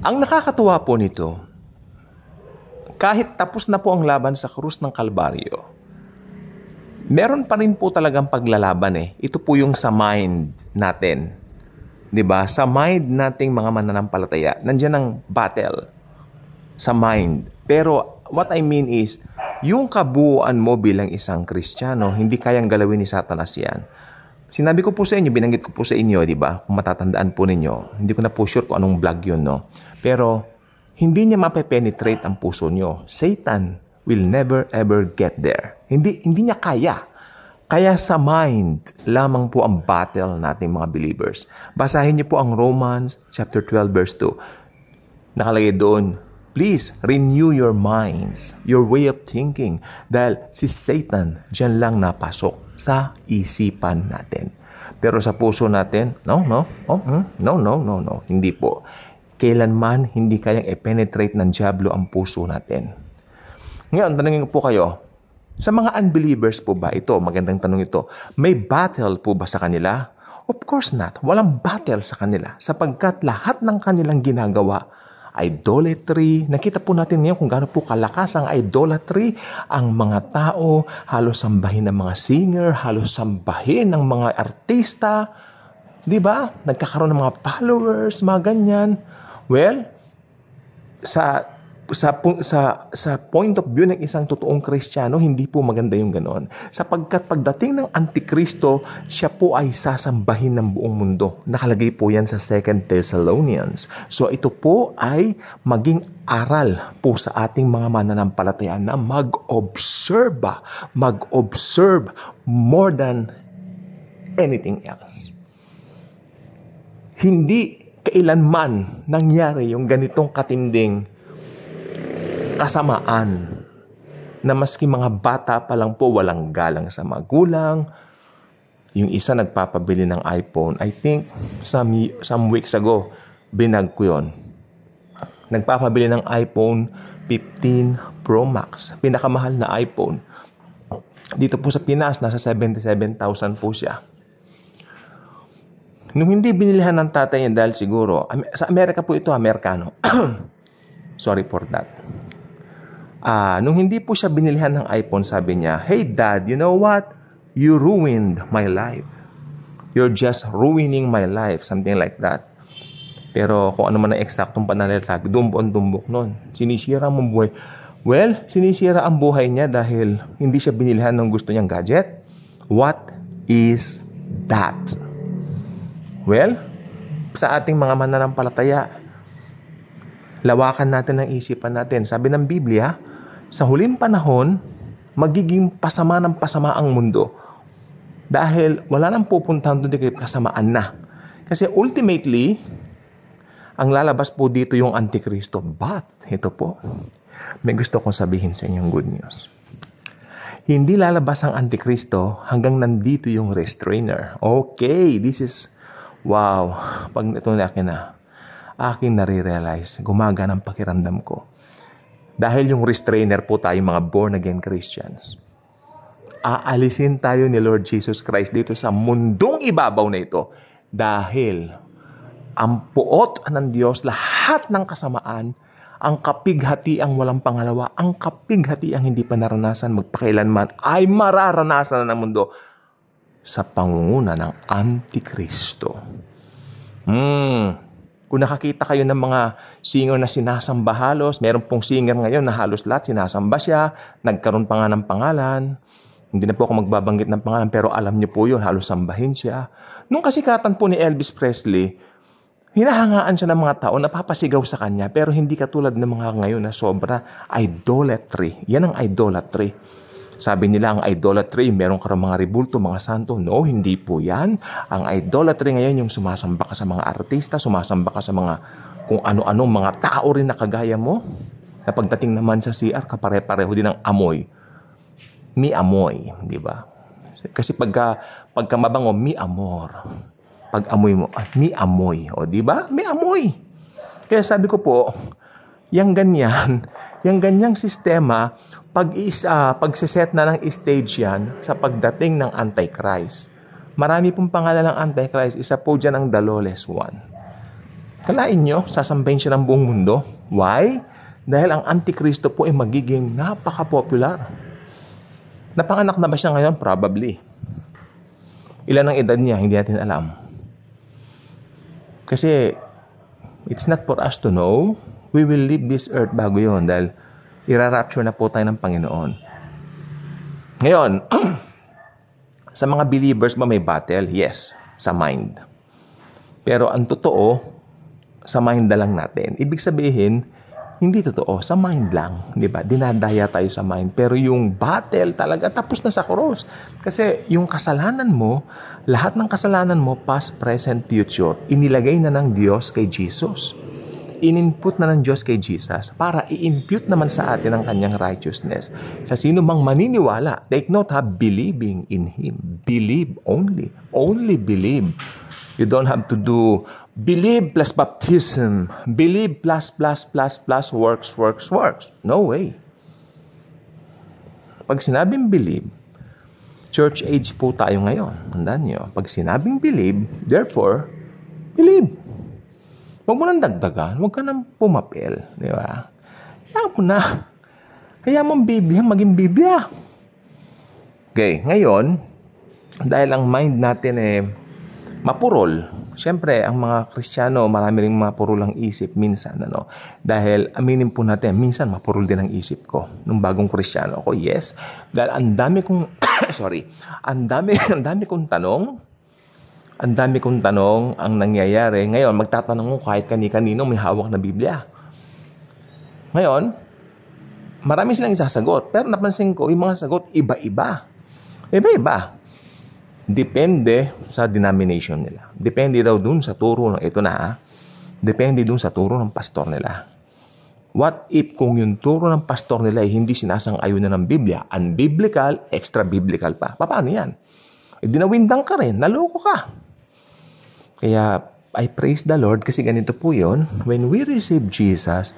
Ang nakakatuwa po nito, kahit tapos na po ang laban sa krus ng Kalbaryo, meron pa rin po talagang paglalaban eh. Ito po yung sa mind natin. 'Di ba? Sa mind nating mga mananampalataya, nandiyan ang battle sa mind. Pero what I mean is, yung kabuuan mo bilang isang Kristiyano, hindi kayang galawin ni Satanas 'yan. Sinabi ko po sa inyo, binanggit ko po sa inyo, di ba? Kung matatandaan po ninyo, hindi ko na po sure kung anong vlog yun, no? Pero, hindi niya mapepenetrate ang puso nyo. Satan will never ever get there. Hindi, hindi niya kaya. Kaya sa mind lamang po ang battle natin mga believers. Basahin niyo po ang Romans chapter 12 verse 2. Nakalagay doon, Please renew your minds, your way of thinking. Dahil si Satan, dyan lang napasok sa isipan natin. Pero sa puso natin, no, no, oh, mm, no, no, no, no, hindi po. Kailanman hindi kayang i-penetrate ng Diablo ang puso natin. Ngayon, tanongin po kayo, sa mga unbelievers po ba ito? Magandang tanong ito. May battle po ba sa kanila? Of course not. Walang battle sa kanila sapagkat lahat ng kanilang ginagawa idolatry. Nakita po natin ngayon kung gaano po kalakas ang idolatry. Ang mga tao, halos sambahin ng mga singer, halos sambahin ng mga artista. Di ba? Nagkakaroon ng mga followers, mga ganyan. Well, sa sa, sa, sa point of view ng isang totoong Kristiyano, hindi po maganda yung ganoon. Sapagkat pagdating ng Antikristo, siya po ay sasambahin ng buong mundo. Nakalagay po yan sa 2 Thessalonians. So ito po ay maging aral po sa ating mga mananampalataya na mag-observe, mag-observe more than anything else. Hindi kailanman nangyari yung ganitong katinding kasamaan na maski mga bata pa lang po walang galang sa magulang, yung isa nagpapabili ng iPhone. I think some, some weeks ago, binag ko yun. Nagpapabili ng iPhone 15 Pro Max. Pinakamahal na iPhone. Dito po sa Pinas, nasa 77,000 po siya. Nung hindi binilihan ng tatay niya dahil siguro, sa Amerika po ito, Amerikano. Sorry for that. Uh, nung hindi po siya binilihan ng iPhone, sabi niya, Hey dad, you know what? You ruined my life. You're just ruining my life. Something like that. Pero kung ano man ang eksaktong panalitag, dumbon-dumbok noon. Sinisira mo buhay. Well, sinisira ang buhay niya dahil hindi siya binilihan ng gusto niyang gadget. What is that? Well, sa ating mga mananampalataya, lawakan natin ang isipan natin. Sabi ng Biblia, sa huling panahon, magiging pasama ng pasama ang mundo. Dahil wala nang pupuntahan doon kay kasamaan na. Kasi ultimately, ang lalabas po dito yung Antikristo. But, ito po, may gusto kong sabihin sa inyong good news. Hindi lalabas ang Antikristo hanggang nandito yung restrainer. Okay, this is, wow, pag ito na akin na, aking nare-realize, gumaga ang pakiramdam ko dahil yung restrainer po tayo mga born-again Christians. Aalisin tayo ni Lord Jesus Christ dito sa mundong ibabaw na ito dahil ang puot ng Diyos, lahat ng kasamaan, ang kapighati ang walang pangalawa, ang kapighati ang hindi pa naranasan magpakailanman ay mararanasan na ng mundo sa pangunguna ng Antikristo. Hmm, kung nakakita kayo ng mga singer na sinasamba halos, meron pong singer ngayon na halos lahat sinasamba siya, nagkaroon pa nga ng pangalan. Hindi na po ako magbabanggit ng pangalan pero alam niyo po yun, halos sambahin siya. Nung kasikatan po ni Elvis Presley, hinahangaan siya ng mga tao, na papasigaw sa kanya pero hindi katulad ng mga ngayon na sobra idolatry. Yan ang idolatry. Sabi nila ang idolatry, meron ka mga ribulto, mga santo. No, hindi po yan. Ang idolatry ngayon yung sumasamba ka sa mga artista, sumasamba ka sa mga kung ano ano mga tao rin na kagaya mo. Na pagdating naman sa CR, kapare-pareho din ang amoy. Mi amoy, di ba? Kasi pagka, pagka mabango, mi amor. Pag amoy mo, ah, mi amoy. O, di ba? Mi amoy. Kaya sabi ko po, yang ganyan, yung ganyang sistema, pag is, uh, pagsiset na ng stage yan sa pagdating ng Antichrist. Marami pong pangalan ng Antichrist. Isa po dyan ang The Lawless One. Kalain nyo, sasambahin siya ng buong mundo. Why? Dahil ang Antikristo po ay magiging napaka-popular. Napanganak na ba siya ngayon? Probably. Ilan ang edad niya? Hindi natin alam. Kasi it's not for us to know we will leave this earth bago yon dahil irarapture na po tayo ng Panginoon. Ngayon, sa mga believers ba may battle? Yes, sa mind. Pero ang totoo, sa mind na lang natin. Ibig sabihin, hindi totoo, sa mind lang, 'di ba? Dinadaya tayo sa mind, pero yung battle talaga tapos na sa cross. Kasi yung kasalanan mo, lahat ng kasalanan mo past, present, future, inilagay na ng Diyos kay Jesus ininput na ng Diyos kay Jesus para i-impute naman sa atin ang kanyang righteousness. Sa sino mang maniniwala, take note ha, believing in Him. Believe only. Only believe. You don't have to do believe plus baptism, believe plus plus plus plus works, works, works. No way. Pag sinabing believe, church age po tayo ngayon. Tandaan nyo. Pag sinabing believe, therefore, believe. Huwag mo nang dagdagan. Huwag ka nang pumapil. Di ba? Kaya mo na. Kaya mong Biblia, maging Biblia. Ah. Okay, ngayon, dahil ang mind natin eh, mapurol. Siyempre, ang mga Kristiyano, marami rin mapurol ang isip minsan. Ano? Dahil, aminin po natin, minsan mapurol din ang isip ko. Nung bagong Kristiyano ako, yes. Dahil ang dami kong, sorry, ang dami, ang dami kong tanong, ang dami kong tanong ang nangyayari. Ngayon, magtatanong ko kahit kani-kanino may hawak na Biblia. Ngayon, marami silang isasagot. Pero napansin ko, yung mga sagot, iba-iba. Iba-iba. Depende sa denomination nila. Depende daw dun sa turo ng ito na ha. Depende dun sa turo ng pastor nila. What if kung yung turo ng pastor nila ay hindi sinasang-ayon na ng Biblia, unbiblical, extra-biblical pa? Paano yan? E dinawindang ka rin, naloko ka. Kaya I praise the Lord kasi ganito po yon When we receive Jesus,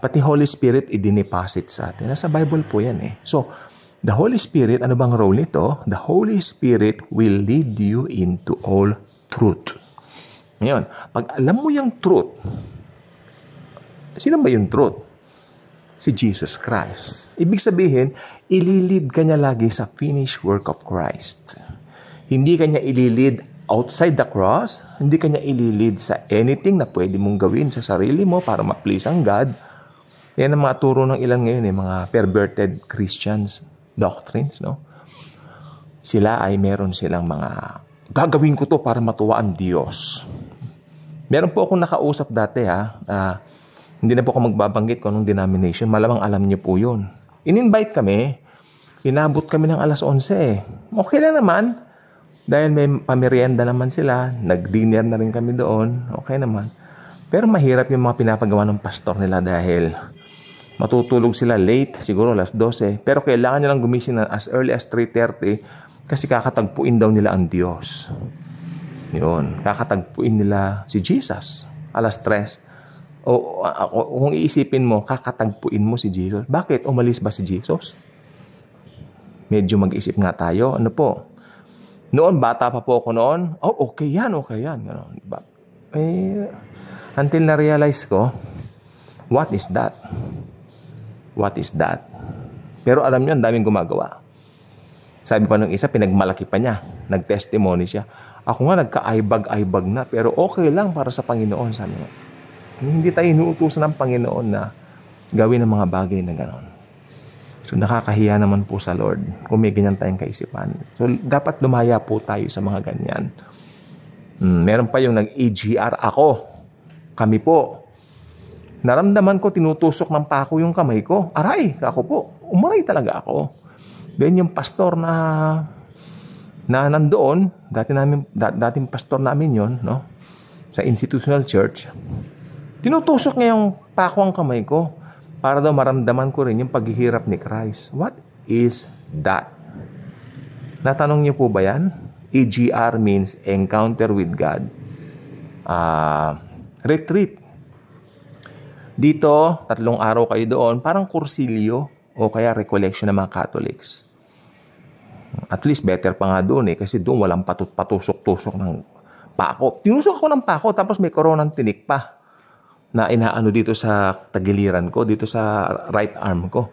pati Holy Spirit idinipasit sa atin. Nasa Bible po yan eh. So, the Holy Spirit, ano bang role nito? The Holy Spirit will lead you into all truth. Ngayon, pag alam mo yung truth, sino ba yung truth? Si Jesus Christ. Ibig sabihin, ililid ka niya lagi sa finished work of Christ. Hindi kanya ililid outside the cross, hindi kanya ililid sa anything na pwede mong gawin sa sarili mo para ma-please ang God. Yan ang mga turo ng ilan ngayon, eh, mga perverted Christians doctrines, no? Sila ay meron silang mga gagawin ko to para matuwa ang Diyos. Meron po akong nakausap dati ha, uh, hindi na po ako magbabanggit kung anong denomination, malamang alam niyo po yun. In-invite kami, inabot kami ng alas 11 eh. Okay lang naman, dahil may pamerienda naman sila, nag-dinner na rin kami doon, okay naman. Pero mahirap yung mga pinapagawa ng pastor nila dahil matutulog sila late, siguro alas 12. Pero kailangan nilang gumising na as early as 3.30 kasi kakatagpuin daw nila ang Diyos. Yun, kakatagpuin nila si Jesus alas 3. O, o kung iisipin mo, kakatagpuin mo si Jesus. Bakit? Umalis ba si Jesus? Medyo mag-isip nga tayo. Ano po? Noon, bata pa po ako noon. Oh, okay yan, okay yan. Ano, diba? Eh, until na-realize ko, what is that? What is that? Pero alam niyo, ang daming gumagawa. Sabi pa nung isa, pinagmalaki pa niya. Nagtestimony siya. Ako nga, nagka-aibag-aibag na. Pero okay lang para sa Panginoon. Sabi niya, hindi tayo inuutusan ng Panginoon na gawin ang mga bagay na gano'n. So nakakahiya naman po sa Lord kung may ganyan tayong kaisipan. So dapat lumaya po tayo sa mga ganyan. Mm, meron pa yung nag-EGR ako. Kami po. Naramdaman ko tinutusok ng pako yung kamay ko. Aray, ako po. Umaray talaga ako. Then yung pastor na na nandoon, dati namin dat, dating pastor namin 'yon, no? Sa institutional church. Tinutusok niya yung pako ang kamay ko para daw maramdaman ko rin yung paghihirap ni Christ. What is that? Natanong niyo po ba yan? EGR means encounter with God. Uh, retreat. Dito, tatlong araw kayo doon, parang kursilyo o kaya recollection ng mga Catholics. At least better pa nga doon eh, kasi doon walang patut patusok-tusok ng pako. Tinusok ako ng pako tapos may koronang tinik pa na inaano dito sa tagiliran ko, dito sa right arm ko.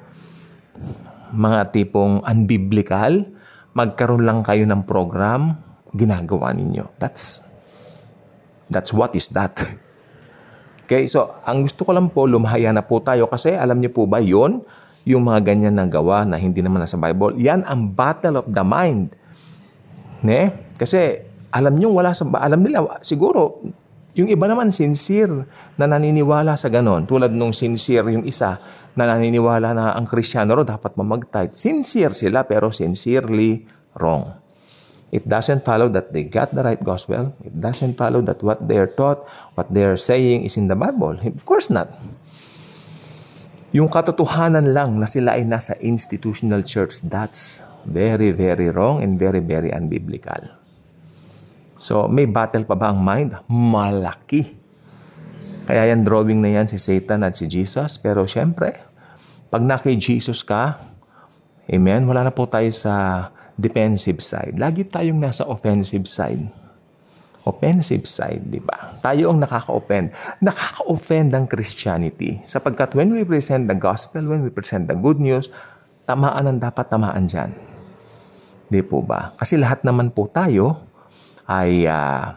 Mga tipong unbiblical, magkaroon lang kayo ng program, ginagawa ninyo. That's, that's what is that. Okay, so ang gusto ko lang po, lumahaya na po tayo kasi alam niyo po ba yon yung mga ganyan na gawa na hindi naman nasa Bible, yan ang battle of the mind. Ne? Kasi alam niyo wala sa alam nila siguro yung iba naman sincere na naniniwala sa ganon. Tulad nung sincere yung isa na naniniwala na ang Kristiyano ro dapat mamagtay. Sincere sila pero sincerely wrong. It doesn't follow that they got the right gospel. It doesn't follow that what they are taught, what they are saying is in the Bible. Of course not. Yung katotohanan lang na sila ay nasa institutional church, that's very, very wrong and very, very unbiblical. So, may battle pa ba ang mind? Malaki. Kaya yan, drawing na yan si Satan at si Jesus. Pero syempre, pag na Jesus ka, amen, wala na po tayo sa defensive side. Lagi tayong nasa offensive side. Offensive side, di ba? Tayo ang nakaka-offend. Nakaka-offend ang Christianity. Sapagkat when we present the gospel, when we present the good news, tamaan ang dapat tamaan dyan. Di po ba? Kasi lahat naman po tayo, ay uh,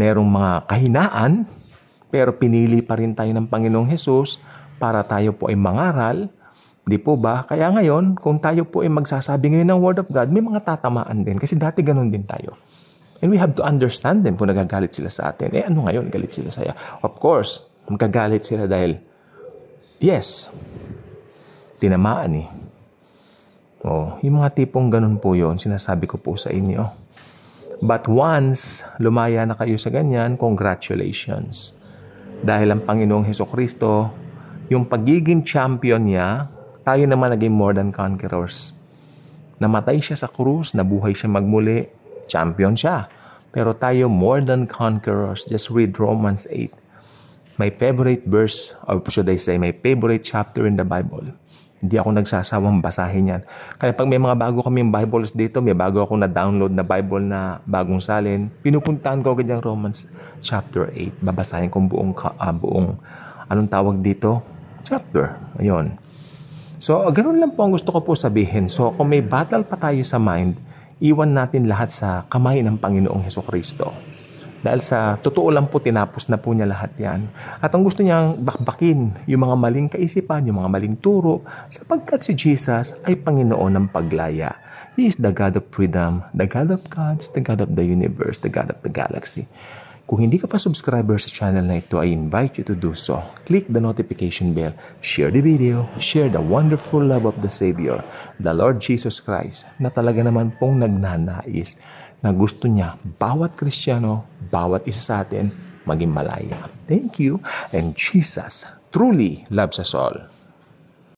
merong mga kahinaan, pero pinili pa rin tayo ng Panginoong Hesus para tayo po ay mangaral. Di po ba? Kaya ngayon, kung tayo po ay magsasabi ngayon ng Word of God, may mga tatamaan din. Kasi dati ganun din tayo. And we have to understand them kung nagagalit sila sa atin. Eh ano ngayon, galit sila sa'yo. Of course, magagalit sila dahil, yes, tinamaan eh. Oh, yung mga tipong ganun po yon sinasabi ko po sa inyo. But once lumaya na kayo sa ganyan, congratulations. Dahil ang Panginoong Heso Kristo, yung pagiging champion niya, tayo naman naging more than conquerors. Namatay siya sa krus, nabuhay siya magmuli, champion siya. Pero tayo more than conquerors. Just read Romans 8. My favorite verse, or should I say, my favorite chapter in the Bible. Hindi ako nagsasawang basahin yan. Kaya pag may mga bago kaming Bibles dito, may bago akong na-download na Bible na bagong salin, pinupuntahan ko agad yung Romans chapter 8. Babasahin ko buong, uh, buong anong tawag dito? Chapter. Ayun. So, ganoon lang po ang gusto ko po sabihin. So, kung may battle pa tayo sa mind, iwan natin lahat sa kamay ng Panginoong Heso Kristo. Dahil sa totoo lang po, tinapos na po niya lahat yan. At ang gusto niyang bakbakin yung mga maling kaisipan, yung mga maling turo, sapagkat si Jesus ay Panginoon ng paglaya. He is the God of freedom, the God of gods, the God of the universe, the God of the galaxy. Kung hindi ka pa subscriber sa channel na ito, I invite you to do so. Click the notification bell, share the video, share the wonderful love of the Savior, the Lord Jesus Christ, na talaga naman pong nagnanais na gusto niya bawat Kristiyano, bawat isa sa atin, maging malaya. Thank you. And Jesus truly loves us all.